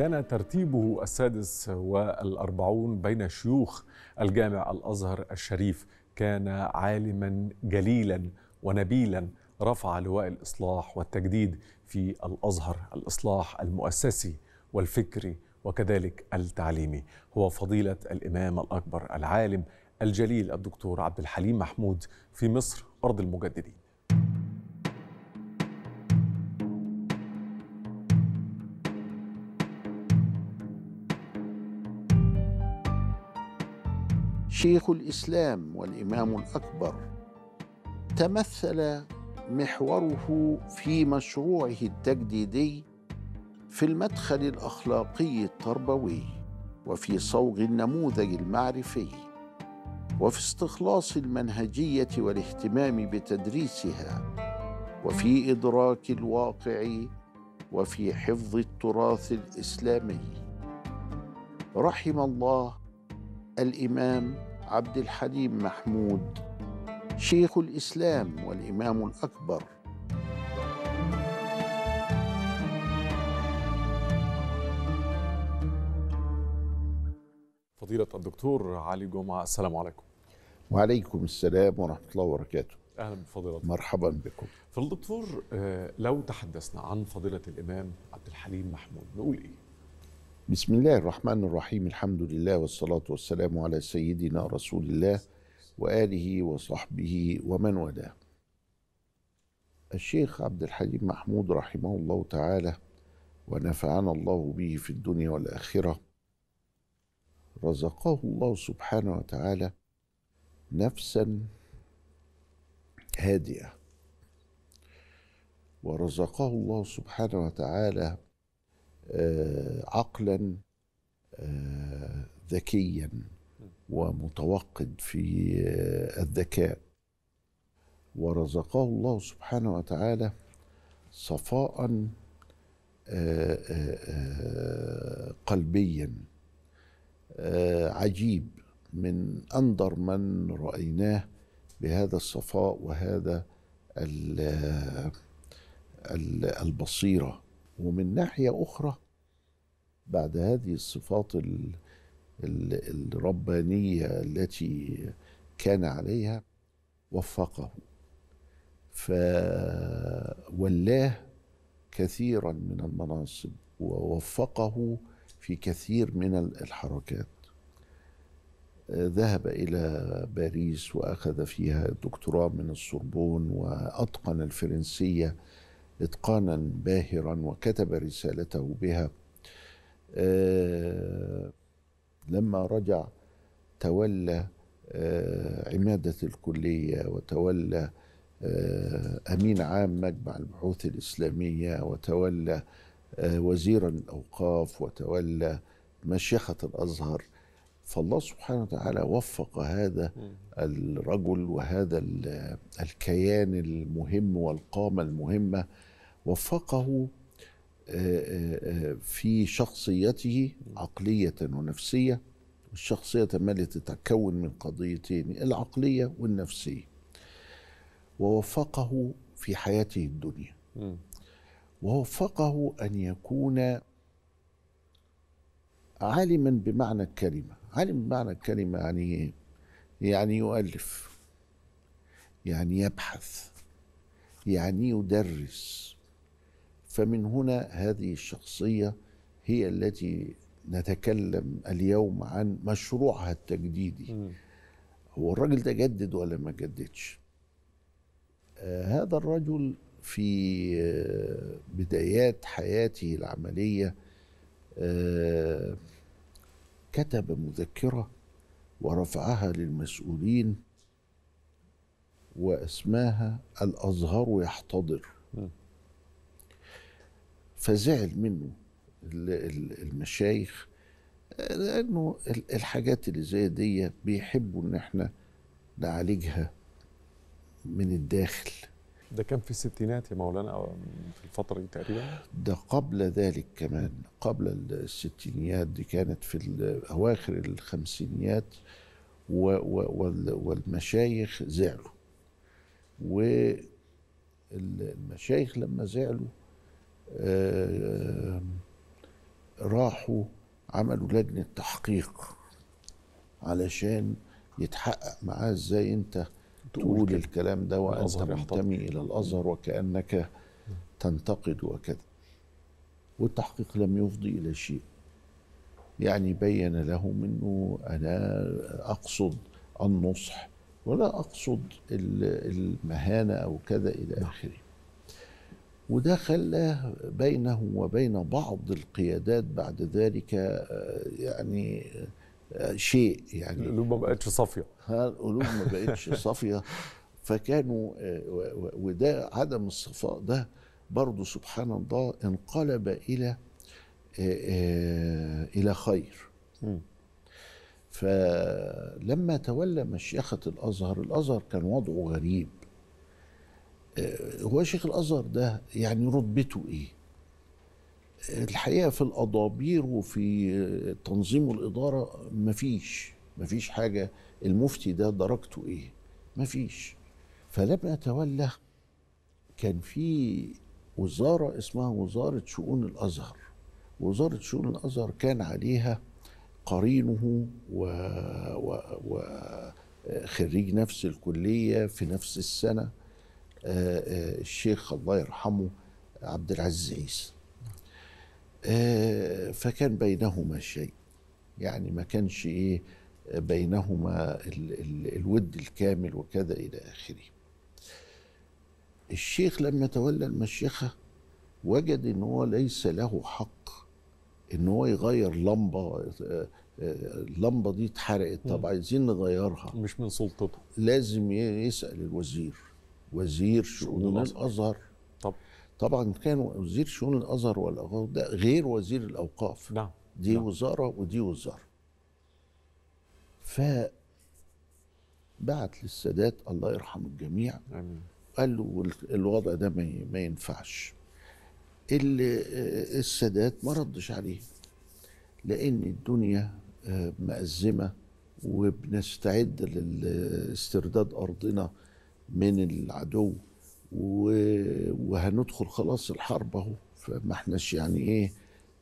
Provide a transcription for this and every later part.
كان ترتيبه السادس والأربعون بين شيوخ الجامع الأزهر الشريف كان عالما جليلا ونبيلا رفع لواء الإصلاح والتجديد في الأزهر الإصلاح المؤسسي والفكري وكذلك التعليمي هو فضيلة الإمام الأكبر العالم الجليل الدكتور عبد الحليم محمود في مصر أرض المجددين شيخ الاسلام والامام الاكبر تمثل محوره في مشروعه التجديدي في المدخل الاخلاقي التربوي وفي صوغ النموذج المعرفي وفي استخلاص المنهجيه والاهتمام بتدريسها وفي ادراك الواقع وفي حفظ التراث الاسلامي رحم الله الامام عبد الحليم محمود شيخ الاسلام والامام الاكبر فضيلة الدكتور علي جمعة السلام عليكم وعليكم السلام ورحمة الله وبركاته أهلا بفضيلتك مرحبا بكم فالدكتور آه، لو تحدثنا عن فضيلة الإمام عبد الحليم محمود نقول إيه؟ بسم الله الرحمن الرحيم الحمد لله والصلاة والسلام على سيدنا رسول الله وآله وصحبه ومن والاه الشيخ عبد الحليم محمود رحمه الله تعالى ونفعنا الله به في الدنيا والآخرة رزقه الله سبحانه وتعالى نفسا هادئة ورزقه الله سبحانه وتعالى آه، عقلا آه، ذكيا ومتوقد في آه، الذكاء ورزقه الله سبحانه وتعالى صفاء قلبيا عجيب من أندر من رأيناه بهذا الصفاء وهذا البصيره ومن ناحية أخرى بعد هذه الصفات ال ال الربانية التي كان عليها وفقه فولاه كثيرا من المناصب ووفقه في كثير من الحركات ذهب إلى باريس وأخذ فيها الدكتوراه من السوربون وأتقن الفرنسية اتقانا باهرا وكتب رسالته بها آه، لما رجع تولى آه، عماده الكليه وتولى آه، امين عام مجمع البحوث الاسلاميه وتولى وزيرا الاوقاف وتولى مشيخه الازهر فالله سبحانه وتعالى وفق هذا الرجل وهذا الكيان المهم والقامه المهمه وفقه آه، آه، آه، في شخصيته عقلية ونفسية الشخصية ما تتكون من قضيتين العقلية والنفسية ووفقه في حياته الدنيا ووفقه أن يكون عالما بمعنى الكلمة عالم بمعنى الكلمة يعني إيه؟ يعني يؤلف يعني يبحث يعني يدرس فمن هنا هذه الشخصيه هي التي نتكلم اليوم عن مشروعها التجديدي هو الراجل ده جدد ولا ما جددش آه، هذا الرجل في آه، بدايات حياته العمليه آه، كتب مذكره ورفعها للمسؤولين واسماها الازهر يحتضر م. فزعل منه المشايخ لانه الحاجات اللي زي دي بيحبوا ان احنا نعالجها من الداخل ده كان في الستينات يا مولانا او في الفتره دي تقريبا ده قبل ذلك كمان قبل الستينيات دي كانت في اواخر الخمسينيات و و والمشايخ زعلوا والمشايخ لما زعلوا آه، آه، راحوا عملوا لجنة تحقيق علشان يتحقق معاه ازاي انت تقول الكلام ده وانت منتمي الى الازهر وكانك تنتقد وكذا والتحقيق لم يفضي الى شيء يعني بين له منه انا اقصد النصح ولا اقصد المهانه او كذا الى نعم. اخره وده خلاه بينه وبين بعض القيادات بعد ذلك آه، يعني آه، شيء يعني القلوب ما بقتش صافيه القلوب ما بقتش صافيه فكانوا آه، وده عدم الصفاء ده برضه سبحان الله انقلب الى الى خير فلما تولى مشيخه الازهر الازهر كان وضعه غريب آه، هو شيخ الازهر ده يعني رتبته ايه آه، الحقيقه في الاضابير وفي آه، تنظيم الاداره مفيش مفيش حاجه المفتي ده درجته ايه مفيش فلما تولى كان في وزاره اسمها وزاره شؤون الازهر وزاره شؤون الازهر كان عليها قرينه و... و... و... خريج نفس الكليه في نفس السنه آه، آه، الشيخ الله يرحمه عبد العزيز عيسى آه، فكان بينهما شيء يعني ما كانش ايه بينهما ال ال الود الكامل وكذا الى اخره الشيخ لما تولى المشيخه وجد ان هو ليس له حق ان هو يغير لمبه اللمبه دي اتحرقت طب عايزين نغيرها مش من سلطته لازم يسال الوزير وزير شؤون الازهر طب طبعا كان وزير شؤون الازهر والاوقاف ده غير وزير الاوقاف نعم دي نعم. وزاره ودي وزاره ف بعت للسادات الله يرحم الجميع امين قال له الوضع ده ما ينفعش اللي آه، السادات ما ردش عليه لان الدنيا آه، مأزمه وبنستعد لاسترداد ارضنا من العدو وهندخل خلاص الحرب اهو فما احناش يعني ايه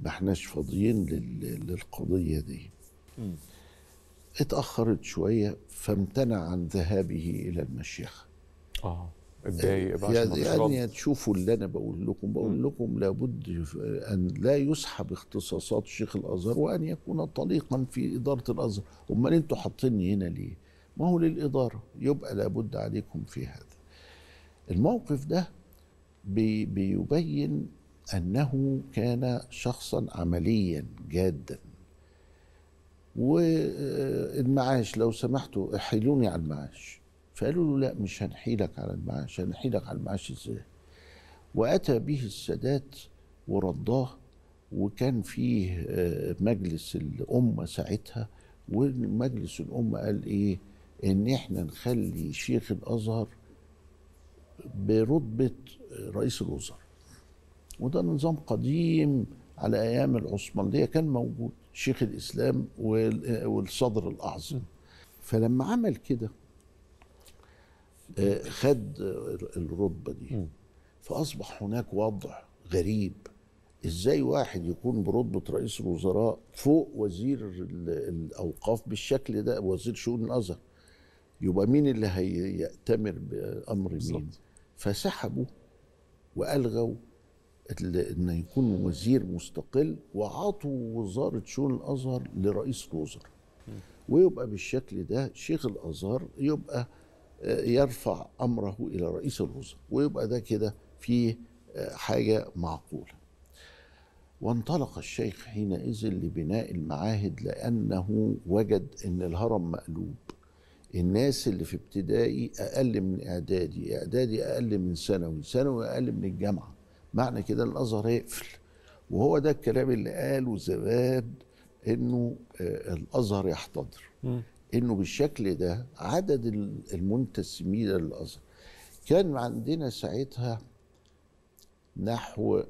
ما احناش فاضيين للقضيه دي اتاخرت شويه فامتنع عن ذهابه الى المشيخه اه اتضايق آه، يعني, يعني تشوفوا اللي انا بقول لكم بقول لكم لابد ان لا يسحب اختصاصات شيخ الازهر وان يكون طليقا في اداره الازهر امال انتوا حاطيني هنا ليه ما هو للإدارة يبقى لابد عليكم في هذا الموقف ده بي بيبين أنه كان شخصا عمليا جادا والمعاش لو سمحتوا احيلوني على المعاش فقالوا له لا مش هنحيلك على المعاش هنحيلك على المعاش ازاي واتى به السادات ورضاه وكان فيه آه، مجلس الامه ساعتها ومجلس الامه قال ايه ان احنا نخلي شيخ الازهر برتبه رئيس الوزراء وده نظام قديم على ايام العثمانيه كان موجود شيخ الاسلام والصدر الاعظم فلما عمل كده آه، خد الرتبه دي فاصبح هناك وضع غريب ازاي واحد يكون برتبه رئيس الوزراء فوق وزير الاوقاف بالشكل ده وزير شؤون الازهر يبقى مين اللي هيأتمر بأمر مين فسحبوا وألغوا أن يكون وزير مستقل وعطوا وزارة شؤون الأزهر لرئيس الوزراء ويبقى بالشكل ده شيخ الأزهر يبقى آه، يرفع أمره إلى رئيس الوزراء ويبقى ده كده فيه آه، حاجة معقولة وانطلق الشيخ حينئذ لبناء المعاهد لأنه وجد أن الهرم مقلوب الناس اللي في ابتدائي اقل من اعدادي اعدادي اقل من ثانوي ثانوي اقل من الجامعه معنى كده الازهر هيقفل وهو ده الكلام اللي قاله زمان انه آه، الازهر يحتضر انه بالشكل ده عدد المنتسبين للازهر كان عندنا ساعتها نحو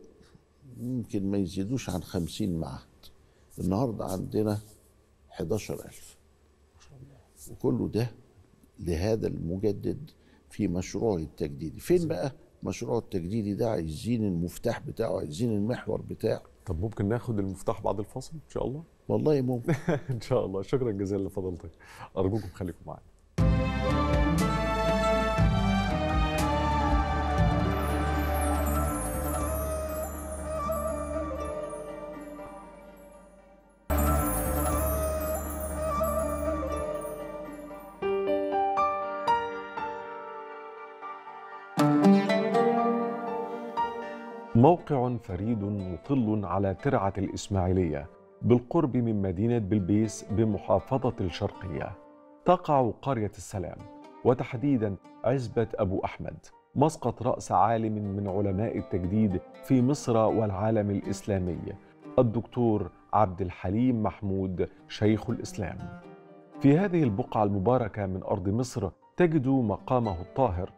ممكن ما يزيدوش عن خمسين معهد النهارده عندنا 11000 وكل ده لهذا المجدد في مشروعه التجديدي فين بقى مشروعه التجديدي ده عايزين المفتاح بتاعه عايزين المحور بتاعه طب ممكن ناخد المفتاح بعد الفاصل ان شاء الله والله ممكن ان شاء الله شكرا جزيلا لفضلتك ارجوكم خليكم معانا موقع فريد مطل على ترعة الإسماعيلية بالقرب من مدينة بلبيس بمحافظة الشرقية تقع قرية السلام وتحديدا عزبة أبو أحمد مسقط رأس عالم من علماء التجديد في مصر والعالم الإسلامي الدكتور عبد الحليم محمود شيخ الإسلام في هذه البقعة المباركة من أرض مصر تجد مقامه الطاهر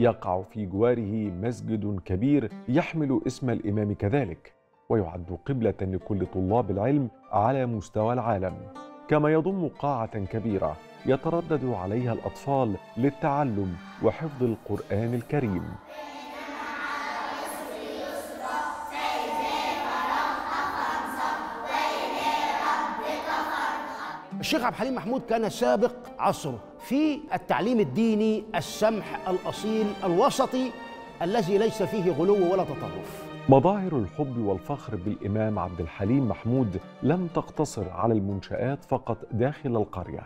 يقع في جواره مسجد كبير يحمل اسم الإمام كذلك ويعد قبلة لكل طلاب العلم على مستوى العالم كما يضم قاعة كبيرة يتردد عليها الأطفال للتعلم وحفظ القرآن الكريم الشيخ عبد الحليم محمود كان سابق عصره في التعليم الديني السمح الاصيل الوسطي الذي ليس فيه غلو ولا تطرف مظاهر الحب والفخر بالامام عبد الحليم محمود لم تقتصر على المنشات فقط داخل القريه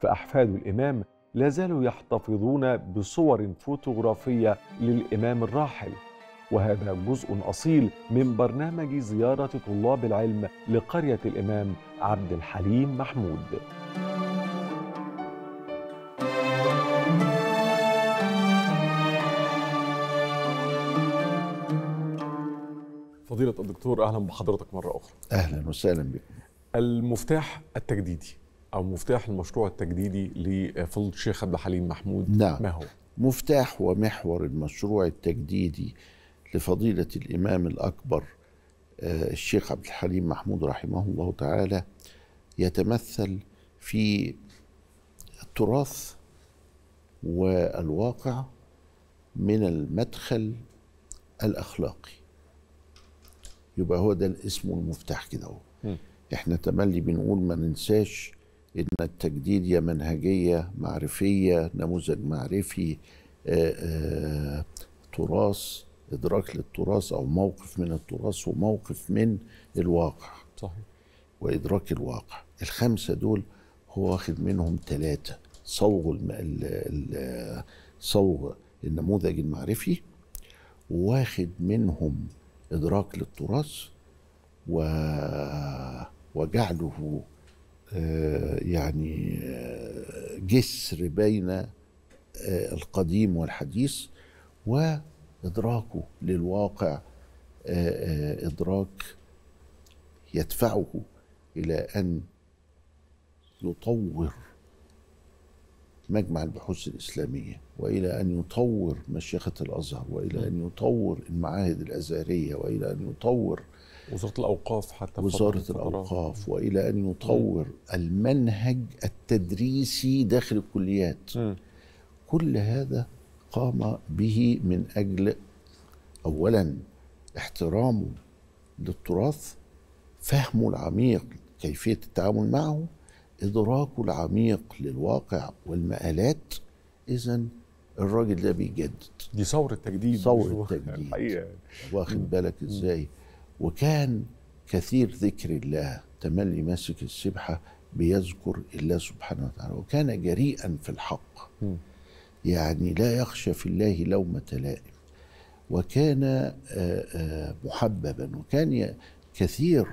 فاحفاد الامام لا زالوا يحتفظون بصور فوتوغرافيه للامام الراحل وهذا جزء اصيل من برنامج زياره طلاب العلم لقريه الامام عبد الحليم محمود فضيلة الدكتور أهلا بحضرتك مرة أخرى أهلا وسهلا بك المفتاح التجديدي أو مفتاح المشروع التجديدي لفضيلة الشيخ عبد الحليم محمود نعم. ما هو؟ مفتاح ومحور المشروع التجديدي لفضيلة الإمام الأكبر آه، الشيخ عبد الحليم محمود رحمه الله تعالى يتمثل في التراث والواقع من المدخل الاخلاقي يبقى هو ده الاسم المفتاح كده اهو احنا تملي بنقول ما ننساش ان التجديد يا منهجيه معرفيه نموذج معرفي آآ آه، آآ آه، تراث ادراك للتراث او موقف من التراث وموقف من الواقع صحيح وادراك الواقع الخمسه دول هو واخد منهم ثلاثه صوغ صوغ النموذج المعرفي واخد منهم إدراك للتراث و... وجعله آه، يعني آه، جسر بين آه، القديم والحديث وإدراكه للواقع إدراك يدفعه إلى أن يطور مجمع البحوث الإسلامية وإلى أن يطور مشيخة الأزهر وإلى أن يطور المعاهد الأزهرية وإلى أن يطور وزارة الأوقاف حتى وزارة الأوقاف وإلى أن يطور م. المنهج التدريسي داخل الكليات م. كل هذا قام به من أجل أولا احترامه للتراث فهمه العميق كيفية التعامل معه إدراكه العميق للواقع والمقالات إذا الراجل ده بيجدد دي ثورة تجديد ثورة تجديد واخد بالك إزاي وكان كثير ذكر الله تملي ماسك السبحة بيذكر الله سبحانه وتعالى وكان جريئا في الحق يعني لا يخشى في الله لومة لائم وكان آه، آه، محببا وكان كثير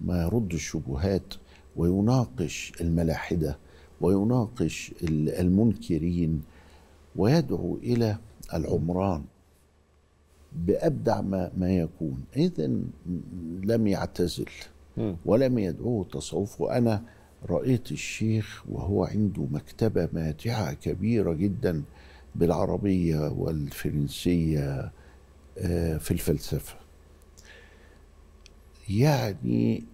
ما يرد الشبهات ويناقش الملاحده ويناقش المنكرين ويدعو الى العمران بابدع ما, ما يكون اذا لم يعتزل ولم يدعوه التصوف وانا رايت الشيخ وهو عنده مكتبه ماتعه كبيره جدا بالعربيه والفرنسيه آه، في الفلسفه يعني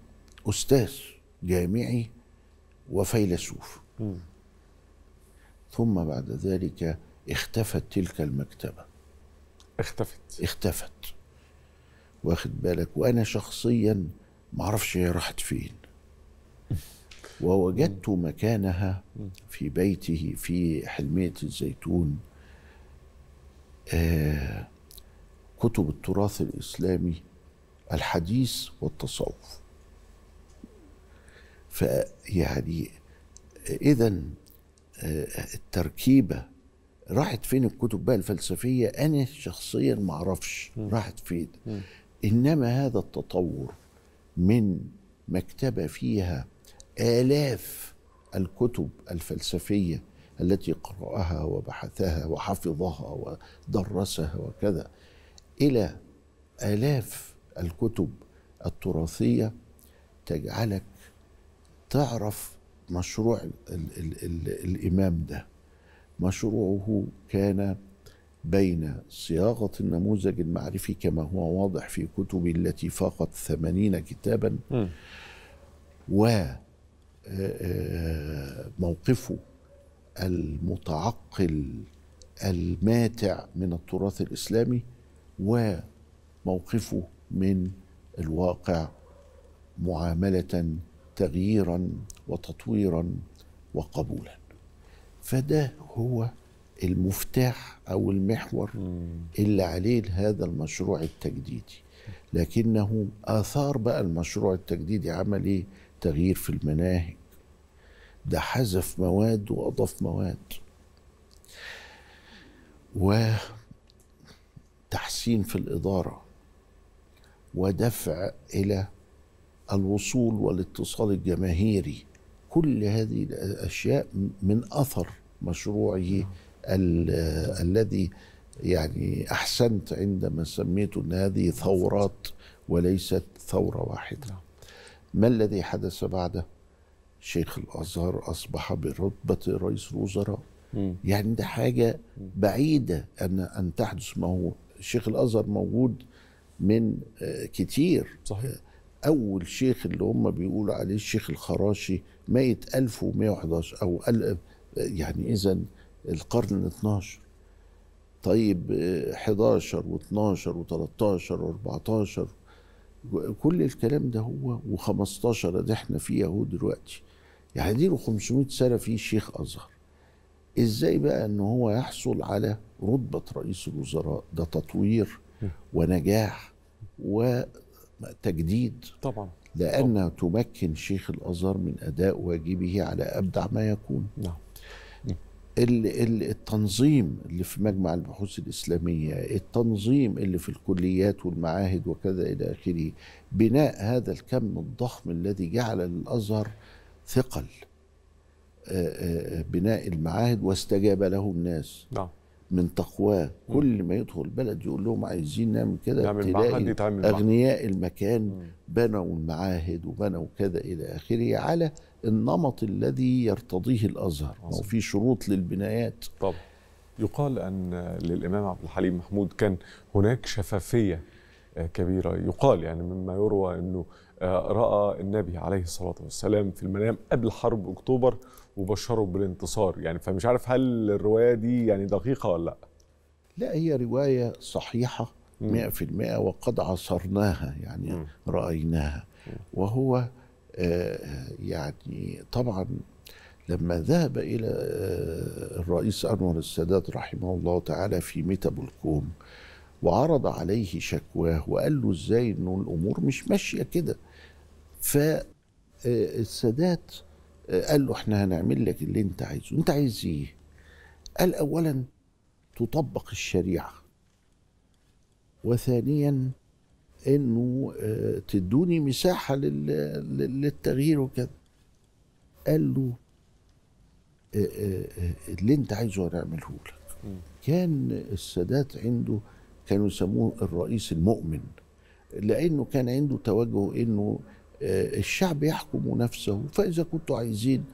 استاذ جامعي وفيلسوف ثم بعد ذلك اختفت تلك المكتبة اختفت اختفت واخد بالك وأنا شخصيا ما أعرفش هي راحت فين ووجدت مكانها في بيته في حلمية الزيتون آه كتب التراث الإسلامي الحديث والتصوف فيعني اذا آه، التركيبه راحت فين الكتب بقى الفلسفيه انا شخصيا ما اعرفش راحت فين انما هذا التطور من مكتبه فيها الاف الكتب الفلسفيه التي قراها وبحثها وحفظها ودرسها وكذا الى الاف الكتب التراثيه تجعلك تعرف مشروع ال ال الـ الإمام ده مشروعه كان بين صياغة النموذج المعرفي كما هو واضح في كتبه التي فاقت ثمانين كتابا وموقفه آه، آه، المتعقل الماتع من التراث الإسلامي وموقفه من الواقع معاملة تغييرا وتطويرا وقبولا فده هو المفتاح او المحور اللي عليه هذا المشروع التجديدي لكنه اثار بقى المشروع التجديدي عمل ايه تغيير في المناهج ده حذف مواد واضاف مواد وتحسين في الاداره ودفع الى الوصول والاتصال الجماهيري كل هذه الاشياء من اثر مشروعه الذي يعني احسنت عندما سميته ان هذه ثورات وليست ثوره واحده. ما الذي حدث بعده؟ شيخ الازهر اصبح برتبه رئيس الوزراء. يعني ده حاجه بعيده ان ان تحدث ما هو شيخ الازهر موجود من آه، كتير صحيح اول شيخ اللي هم بيقولوا عليه الشيخ الخراشي ميت 1111 او يعني اذا القرن ال 12 طيب 11 و12 و13 و14 كل الكلام ده هو و15 ده احنا فيه اهو دلوقتي يعني دي له 500 سنه في شيخ ازهر ازاي بقى ان هو يحصل على رتبه رئيس الوزراء ده تطوير ونجاح و تجديد طبعا لأن طبعا. تمكن شيخ الأزهر من أداء واجبه على أبدع ما يكون نعم التنظيم اللي في مجمع البحوث الإسلامية التنظيم اللي في الكليات والمعاهد وكذا إلى آخره بناء هذا الكم الضخم الذي جعل الازهر ثقل آه، آه، آه، بناء المعاهد واستجاب له الناس نعم من تقواه كل ما يدخل البلد يقول لهم عايزين نعمل كده تلاقي اغنياء المكان بنوا المعاهد وبنوا كذا الى اخره على النمط الذي يرتضيه الازهر ما في شروط للبنايات طب يقال ان للامام عبد الحليم محمود كان هناك شفافيه آه، كبيره يقال يعني مما يروى انه راى النبي عليه الصلاه والسلام في المنام قبل حرب اكتوبر وبشره بالانتصار يعني فمش عارف هل الروايه دي يعني دقيقه ولا لا لا هي روايه صحيحه 100% وقد عصرناها يعني م. رايناها وهو آه، يعني طبعا لما ذهب الى آه، الرئيس انور السادات رحمه الله تعالى في ميتاب الكوم وعرض عليه شكواه وقال له ازاي انه الامور مش ماشيه كده فالسادات آه، آه، قال له احنا هنعمل لك اللي انت عايزه انت عايز ايه قال اولا تطبق الشريعه وثانيا انه آه، تدوني مساحه للتغيير وكده قال له اللي انت عايزه هنعمله لك كان السادات عنده كانوا يسموه الرئيس المؤمن لانه كان عنده توجه انه آه، الشعب يحكم نفسه فإذا كنتم عايزين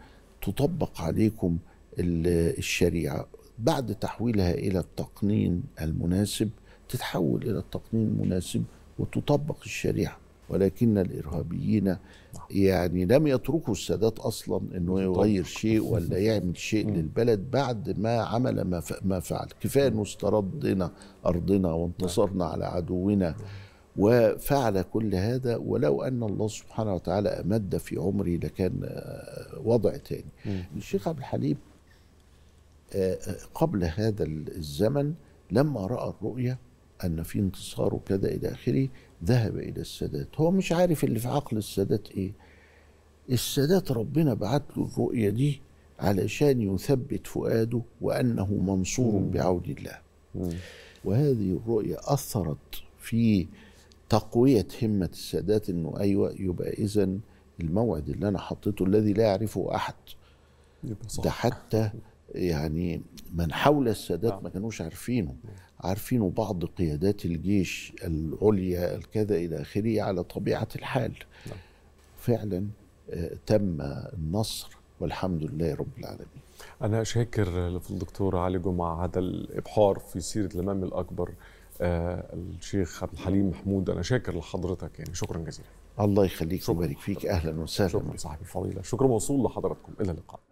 تطبق عليكم الشريعة بعد تحويلها إلى التقنين المناسب تتحول إلى التقنين المناسب وتطبق الشريعة ولكن الارهابيين يعني لم يتركوا السادات اصلا انه يغير شيء ولا يعمل شيء للبلد بعد ما عمل ما ما فعل كفايه انه استردنا ارضنا وانتصرنا على عدونا وفعل كل هذا ولو ان الله سبحانه وتعالى امد في عمري لكان آه، وضع تاني م. الشيخ عبد الحليم آه، آه، قبل هذا الزمن لما راى الرؤيه ان في انتصار وكذا الى اخره ذهب الى السادات هو مش عارف اللي في عقل السادات ايه السادات ربنا بعت له الرؤيه دي علشان يثبت فؤاده وانه منصور بعون الله م. وهذه الرؤيه اثرت في تقويه همه السادات انه ايوه يبقى اذا الموعد اللي انا حطيته الذي لا يعرفه احد يبقى ده حتى يعني من حول السادات نعم. ما كانوش عارفينه عارفينه بعض قيادات الجيش العليا الكذا الى اخره على طبيعه الحال نعم. فعلا آه، تم النصر والحمد لله رب العالمين أنا شاكر للدكتور علي جمعة هذا الإبحار في سيرة الإمام الأكبر آه، الشيخ عبد الحليم محمود انا شاكر لحضرتك يعني شكرا جزيلا الله يخليك ويبارك فيك اهلا وسهلا شكرا صاحبي الفضيله شكرا موصول لحضراتكم الى اللقاء